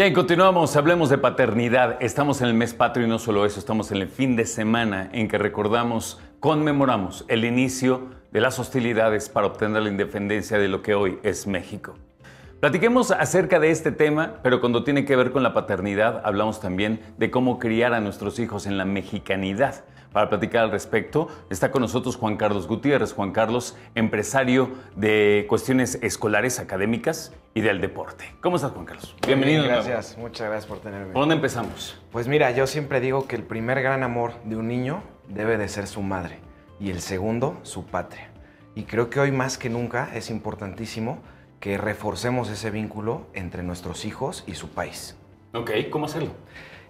Bien, continuamos, hablemos de paternidad. Estamos en el mes patrio y no solo eso, estamos en el fin de semana en que recordamos, conmemoramos el inicio de las hostilidades para obtener la independencia de lo que hoy es México. Platiquemos acerca de este tema, pero cuando tiene que ver con la paternidad, hablamos también de cómo criar a nuestros hijos en la mexicanidad. Para platicar al respecto está con nosotros Juan Carlos Gutiérrez. Juan Carlos, empresario de cuestiones escolares, académicas y del deporte. ¿Cómo estás, Juan Carlos? Bienvenido. gracias, muchas gracias por tenerme. ¿Por dónde empezamos? Pues mira, yo siempre digo que el primer gran amor de un niño debe de ser su madre y el segundo, su patria. Y creo que hoy más que nunca es importantísimo que reforcemos ese vínculo entre nuestros hijos y su país. Ok, ¿cómo hacerlo?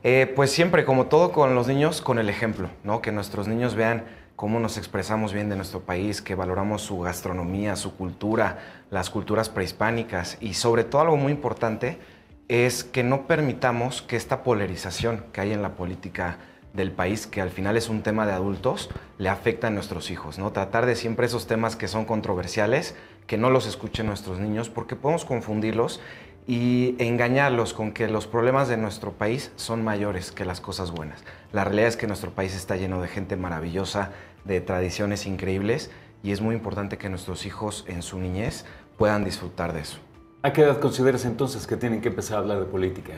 Eh, pues siempre, como todo con los niños, con el ejemplo, ¿no? Que nuestros niños vean cómo nos expresamos bien de nuestro país, que valoramos su gastronomía, su cultura, las culturas prehispánicas y sobre todo algo muy importante es que no permitamos que esta polarización que hay en la política del país, que al final es un tema de adultos, le afecte a nuestros hijos, ¿no? Tratar de siempre esos temas que son controversiales, que no los escuchen nuestros niños, porque podemos confundirlos y engañarlos con que los problemas de nuestro país son mayores que las cosas buenas. La realidad es que nuestro país está lleno de gente maravillosa, de tradiciones increíbles y es muy importante que nuestros hijos en su niñez puedan disfrutar de eso. ¿A qué edad consideras entonces que tienen que empezar a hablar de política?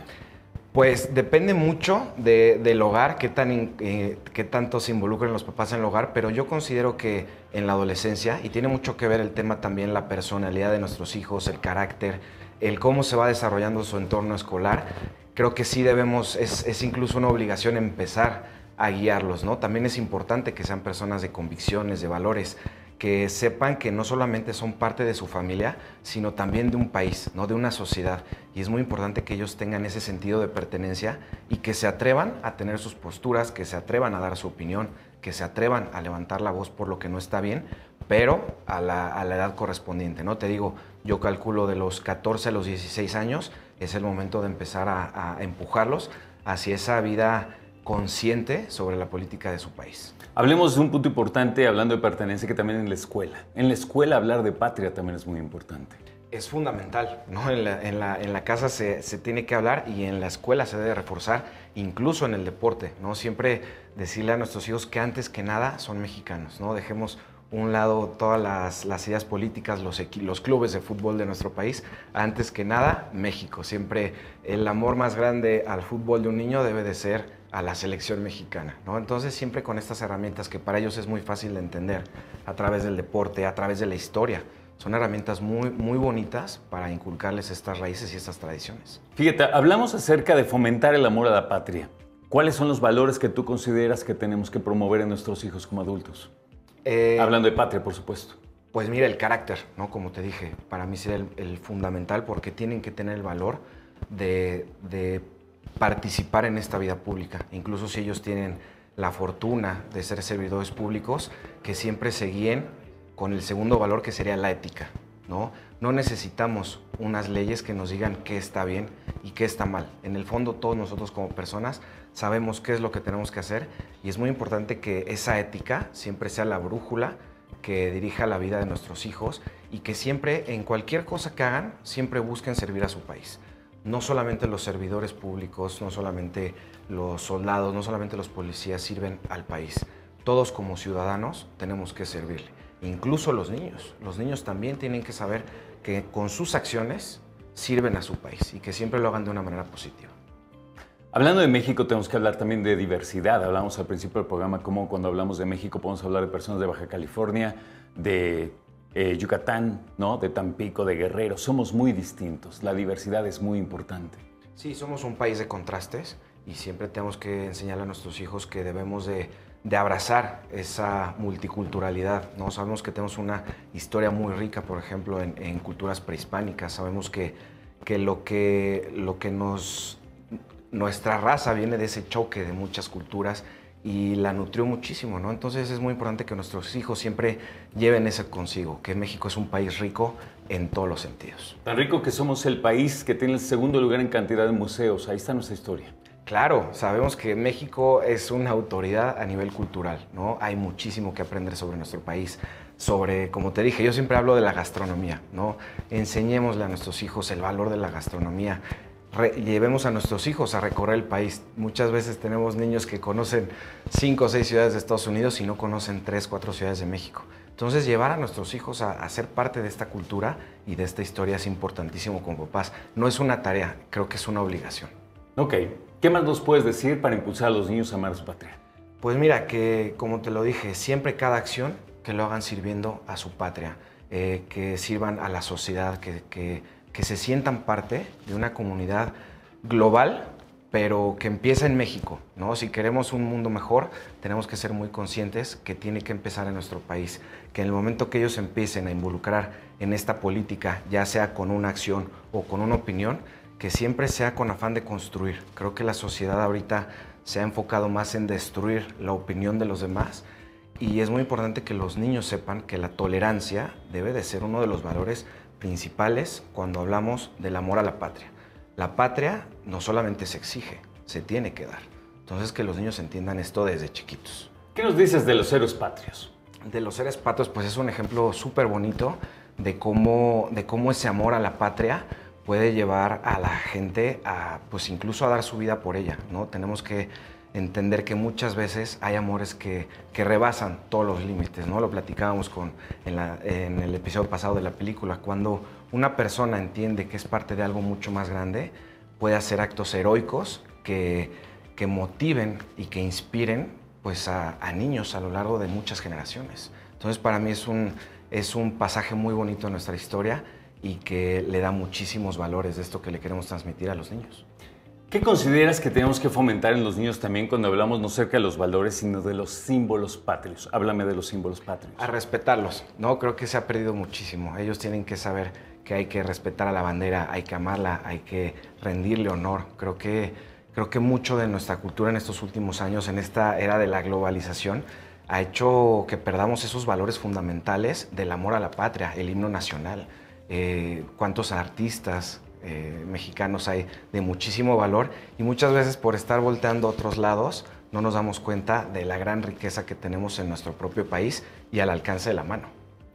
Pues depende mucho del hogar, qué, tan, eh, qué tanto se involucren los papás en el hogar, pero yo considero que en la adolescencia, y tiene mucho que ver el tema también, la personalidad de nuestros hijos, el carácter, el cómo se va desarrollando su entorno escolar, creo que sí debemos, es, incluso una obligación empezar a guiarlos, ¿no? También es importante que sean personas de convicciones, de valores, que sepan que no solamente son parte de su familia, sino también de un país, ¿no? De una sociedad. Y es muy importante que ellos tengan ese sentido de pertenencia y que se atrevan a tener sus posturas, que se atrevan a dar su opinión, que se atrevan a levantar la voz por lo que no está bien, pero a la, a la, edad correspondiente, ¿no? Te digo, yo calculo de los 14 a los 16 años es el momento de empezar a, empujarlos hacia esa vida consciente sobre la política de su país. Hablemos de un punto importante, hablando de pertenencia, que también en la escuela. En la escuela hablar de patria también es muy importante. Es fundamental, ¿no? En la, en la, en la casa se, se, tiene que hablar y en la escuela se debe reforzar, incluso en el deporte, ¿no? Siempre decirle a nuestros hijos que antes que nada son mexicanos, ¿no? Dejemos un lado todas las, ideas políticas, los, los, clubes de fútbol de nuestro país. Antes que nada, México. Siempre el amor más grande al fútbol de un niño debe de ser a la selección mexicana. ¿no? Entonces siempre con estas herramientas que para ellos es muy fácil de entender a través del deporte, a través de la historia. Son herramientas muy, muy bonitas para inculcarles estas raíces y estas tradiciones. Fíjate, hablamos acerca de fomentar el amor a la patria. ¿Cuáles son los valores que tú consideras que tenemos que promover en nuestros hijos como adultos? Eh, Hablando de patria, por supuesto. Pues mira, el carácter, ¿no? Como te dije, para mí sería el, fundamental porque tienen que tener el valor de, participar en esta vida pública. Incluso si ellos tienen la fortuna de ser servidores públicos, que siempre se guíen con el segundo valor que sería la ética, ¿no? No necesitamos unas leyes que nos digan qué está bien y qué está mal. En el fondo todos nosotros como personas sabemos qué es lo que tenemos que hacer y es muy importante que esa ética siempre sea la brújula que dirija la vida de nuestros hijos y que siempre en cualquier cosa que hagan siempre busquen servir a su país. No solamente los servidores públicos, no solamente los soldados, no solamente los policías sirven al país. Todos como ciudadanos tenemos que servirle incluso los niños. Los niños también tienen que saber que con sus acciones sirven a su país y que siempre lo hagan de una manera positiva. Hablando de México, tenemos que hablar también de diversidad. Hablamos al principio del programa cómo cuando hablamos de México podemos hablar de personas de Baja California, de eh, Yucatán, ¿no? de Tampico, de Guerrero. Somos muy distintos. La diversidad es muy importante. Sí, somos un país de contrastes y siempre tenemos que enseñar a nuestros hijos que debemos de de abrazar esa multiculturalidad. ¿no? Sabemos que tenemos una historia muy rica, por ejemplo, en, culturas prehispánicas. Sabemos que, que, lo, que lo que nos... Nuestra raza viene de ese choque de muchas culturas y la nutrió muchísimo, ¿no? Entonces es muy importante que nuestros hijos siempre lleven eso consigo, que México es un país rico en todos los sentidos. Tan rico que somos el país que tiene el segundo lugar en cantidad de museos. Ahí está nuestra historia. Claro, sabemos que México es una autoridad a nivel cultural, ¿no? Hay muchísimo que aprender sobre nuestro país, sobre, como te dije, yo siempre hablo de la gastronomía, ¿no? Enseñémosle a nuestros hijos el valor de la gastronomía, llevemos a nuestros hijos a recorrer el país. Muchas veces tenemos niños que conocen cinco o seis ciudades de Estados Unidos y no conocen tres, cuatro ciudades de México. Entonces llevar a nuestros hijos a, a, ser parte de esta cultura y de esta historia es importantísimo como papás. No es una tarea, creo que es una obligación. Ok, ¿qué más nos puedes decir para impulsar a los niños a amar a su patria? Pues mira, que como te lo dije, siempre cada acción que lo hagan sirviendo a su patria, eh, que sirvan a la sociedad, que, se sientan parte de una comunidad global pero que empieza en México, ¿no? Si queremos un mundo mejor, tenemos que ser muy conscientes que tiene que empezar en nuestro país, que en el momento que ellos empiecen a involucrar en esta política, ya sea con una acción o con una opinión, que siempre sea con afán de construir. Creo que la sociedad ahorita se ha enfocado más en destruir la opinión de los demás y es muy importante que los niños sepan que la tolerancia debe de ser uno de los valores principales cuando hablamos del amor a la patria. La patria no solamente se exige, se tiene que dar. Entonces que los niños entiendan esto desde chiquitos. ¿Qué nos dices de los héroes patrios? De los héroes patrios, pues es un ejemplo súper bonito de cómo, de cómo ese amor a la patria puede llevar a la gente a, pues incluso a dar su vida por ella, ¿no? Tenemos que entender que muchas veces hay amores que, rebasan todos los límites, ¿no? Lo platicábamos con, en, el episodio pasado de la película, cuando una persona entiende que es parte de algo mucho más grande, puede hacer actos heroicos que, motiven y que inspiren pues a, niños a lo largo de muchas generaciones. Entonces para mí es un, es un pasaje muy bonito en nuestra historia y que le da muchísimos valores de esto que le queremos transmitir a los niños. ¿Qué consideras que tenemos que fomentar en los niños también cuando hablamos no cerca de los valores, sino de los símbolos patrios? Háblame de los símbolos patrios. A respetarlos, ¿no? Creo que se ha perdido muchísimo. Ellos tienen que saber que hay que respetar a la bandera, hay que amarla, hay que rendirle honor. Creo que, creo que mucho de nuestra cultura en estos últimos años, en esta era de la globalización, ha hecho que perdamos esos valores fundamentales del amor a la patria, el himno nacional. Eh, cuántos artistas eh, mexicanos hay de muchísimo valor y muchas veces por estar volteando a otros lados no nos damos cuenta de la gran riqueza que tenemos en nuestro propio país y al alcance de la mano.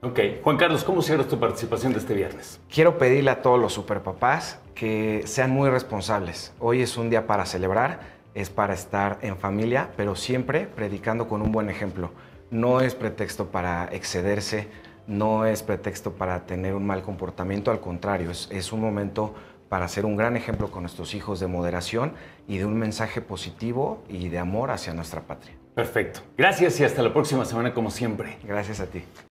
Ok, Juan Carlos, ¿cómo cierras tu participación de este viernes? Quiero pedirle a todos los superpapás que sean muy responsables. Hoy es un día para celebrar, es para estar en familia, pero siempre predicando con un buen ejemplo. No es pretexto para excederse, no es pretexto para tener un mal comportamiento, al contrario, es, un momento para ser un gran ejemplo con nuestros hijos de moderación y de un mensaje positivo y de amor hacia nuestra patria. Perfecto. Gracias y hasta la próxima semana como siempre. Gracias a ti.